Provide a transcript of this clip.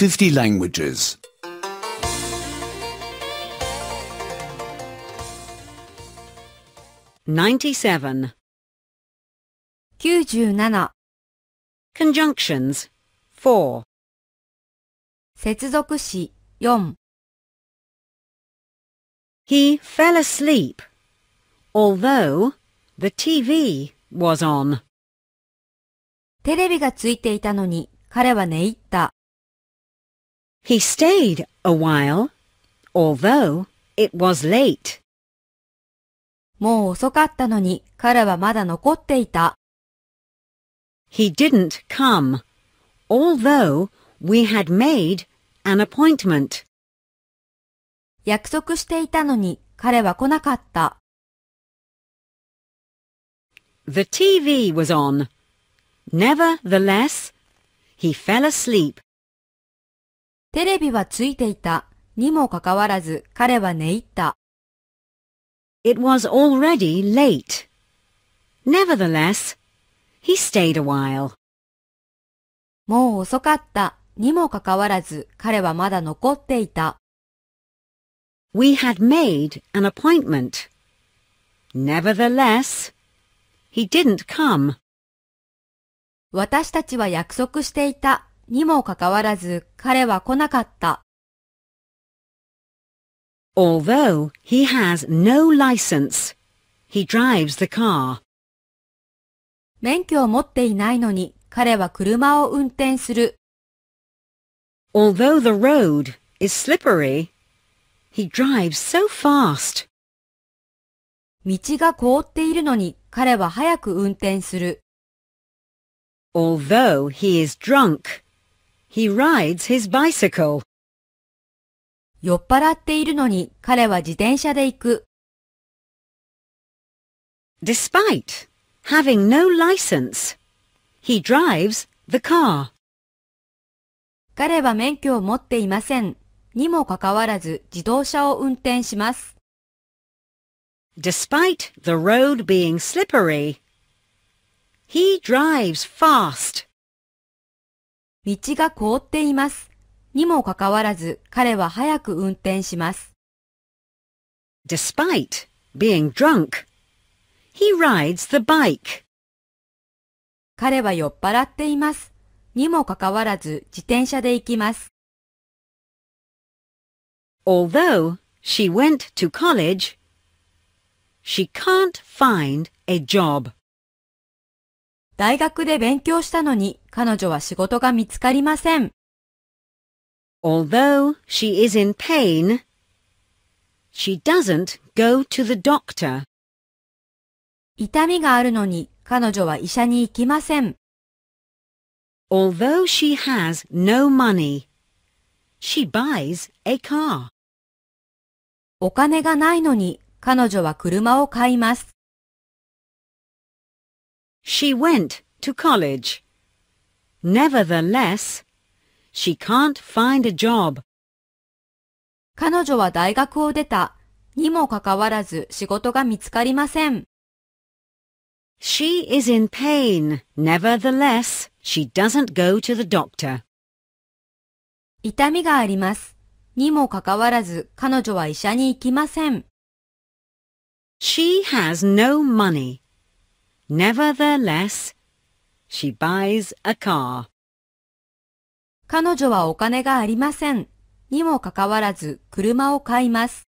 50 languages. 97. 97 Conjunctions 4. 接続詞4 He fell asleep, although the TV was on. テレビがついていたのに彼は寝入った。He stayed a while, although it was late. もう遅かったのに彼はまだ残っていた。He didn't come, although we had made an appointment. 約束していたのに彼は来なかった。The TV was on. Nevertheless, he fell asleep. テレビはついていた。にもかかわらず彼は寝入った。It was already late. Nevertheless, he stayed a while. もう遅かった。にもかかわらず彼はまだ残っていた。We had made an appointment. Nevertheless, he didn't come. 私たちは約束していた。にもかかわらず彼は来なかった。Although he has no license, he drives the car. 免許を持っていないのに彼は車を運転する。Although the road is slippery, he drives so fast. 道が凍っているのに彼は早く運転する。Although he is drunk, He rides his bicycle. 酔っ払っているのに彼は自転車で行く。Despite having no license, he drives the car. 彼は免許を持っていません。にもかかわらず自動車を運転します。Despite the road being slippery, he drives fast. 道が凍っています。にもかかわらず彼は早く運転します。Despite being drunk, he rides the bike. 彼は酔っ払っています。にもかかわらず自転車で行きます。Although she went to college, she can't find a job. 大学で勉強したのに彼女は仕事が見つかりません。Although she is in pain, she doesn't go to the doctor. 痛みがあるのに彼女は医者に行きません。Although she has no money, she buys a car. お金がないのに彼女は車を買います。She went to college. Nevertheless, she can't find a job. 彼女は大学を出たにもかかわらず仕事が見つかりません。She is in pain. Nevertheless, she doesn't go to the doctor. 痛みがあります。にもかかわらず彼女は医者に行きません。She has no money. Nevertheless, She buys a car. 彼女はお金がありません。にもかかわらず車を買います。